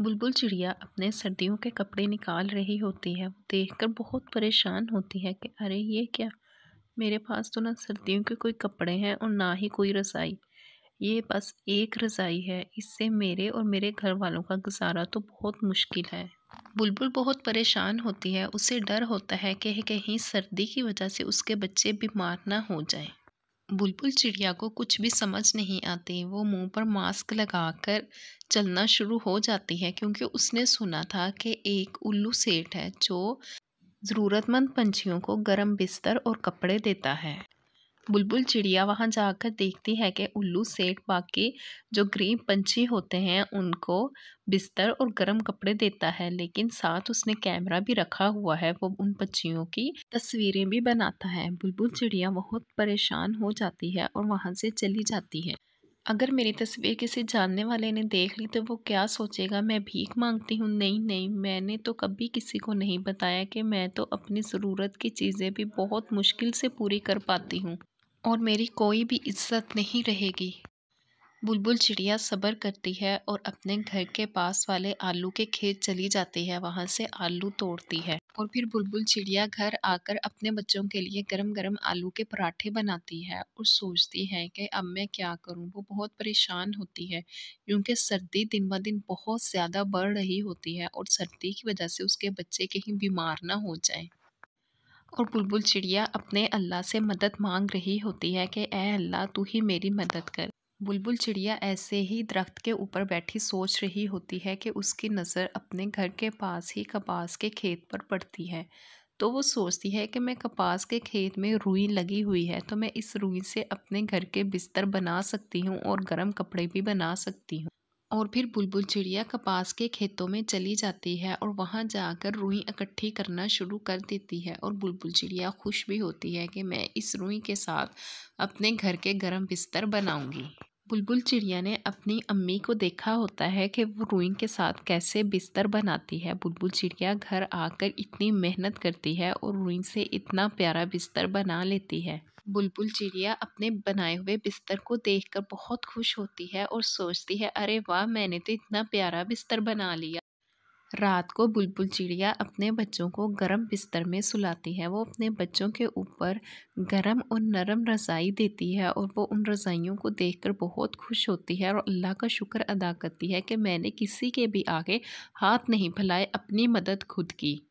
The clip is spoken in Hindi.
बुलबुल चिड़िया अपने सर्दियों के कपड़े निकाल रही होती है देखकर बहुत परेशान होती है कि अरे ये क्या मेरे पास तो ना सर्दियों के कोई कपड़े हैं और ना ही कोई रसाई ये बस एक रज़ाई है इससे मेरे और मेरे घर वालों का गुजारा तो बहुत मुश्किल है बुलबुल बहुत परेशान होती है उसे डर होता है कि कहीं सर्दी की वजह से उसके बच्चे बीमार ना हो जाएं बुलबुल चिड़िया को कुछ भी समझ नहीं आती वो मुंह पर मास्क लगाकर चलना शुरू हो जाती है क्योंकि उसने सुना था कि एक उल्लू सेठ है जो ज़रूरतमंद पंछियों को गर्म बिस्तर और कपड़े देता है बुलबुल चिड़िया वहाँ जाकर देखती है कि उल्लू सेठ बाकी जो गरीब पंछी होते हैं उनको बिस्तर और गर्म कपड़े देता है लेकिन साथ उसने कैमरा भी रखा हुआ है वो उन पक्षियों की तस्वीरें भी बनाता है बुलबुल चिड़िया बहुत परेशान हो जाती है और वहाँ से चली जाती है अगर मेरी तस्वीर किसी जानने वाले ने देख ली तो वो क्या सोचेगा मैं भीख मांगती हूँ नहीं नहीं मैंने तो कभी किसी को नहीं बताया कि मैं तो अपनी ज़रूरत की चीज़ें भी बहुत मुश्किल से पूरी कर पाती हूँ और मेरी कोई भी इज्जत नहीं रहेगी बुलबुल चिड़िया सब्र करती है और अपने घर के पास वाले आलू के खेत चली जाती है वहाँ से आलू तोड़ती है और फिर बुलबुल चिड़िया घर आकर अपने बच्चों के लिए गरम गरम आलू के पराठे बनाती है और सोचती है कि अब मैं क्या करूँ वो बहुत परेशान होती है क्योंकि सर्दी दिन ब दिन बहुत ज़्यादा बढ़ रही होती है और सर्दी की वजह से उसके बच्चे कहीं बीमार ना हो जाएँ और बुलबुल चिड़िया अपने अल्लाह से मदद मांग रही होती है कि ए अल्लाह तू ही मेरी मदद कर बुलबुल चिड़िया ऐसे ही दरख्त के ऊपर बैठी सोच रही होती है कि उसकी नज़र अपने घर के पास ही कपास के खेत पर पड़ती है तो वो सोचती है कि मैं कपास के खेत में रुई लगी हुई है तो मैं इस रुई से अपने घर के बिस्तर बना सकती हूँ और गर्म कपड़े भी बना सकती हूँ और फिर बुलबुल चिड़िया कपास के खेतों में चली जाती है और वहाँ जाकर रुई इकट्ठी करना शुरू कर देती है और बुलबुल चिड़िया खुश भी होती है कि मैं इस रुई के साथ अपने घर के गर्म बिस्तर बनाऊँगी बुलबुल चिड़िया ने अपनी अम्मी को देखा होता है कि वो रूइंग के साथ कैसे बिस्तर बनाती है बुलबुल चिड़िया घर आकर इतनी मेहनत करती है और रूइंग से इतना प्यारा बिस्तर बना लेती है बुलबुल चिड़िया अपने बनाए हुए बिस्तर को देखकर बहुत खुश होती है और सोचती है अरे वाह मैंने तो इतना प्यारा बिस्तर बना लिया रात को बुलबुल चिड़िया अपने बच्चों को गर्म बिस्तर में सुलाती है वो अपने बच्चों के ऊपर गर्म और नरम रज़ाई देती है और वो उन रज़ाइयों को देखकर बहुत खुश होती है और अल्लाह का शुक्र अदा करती है कि मैंने किसी के भी आगे हाथ नहीं फैलाए अपनी मदद खुद की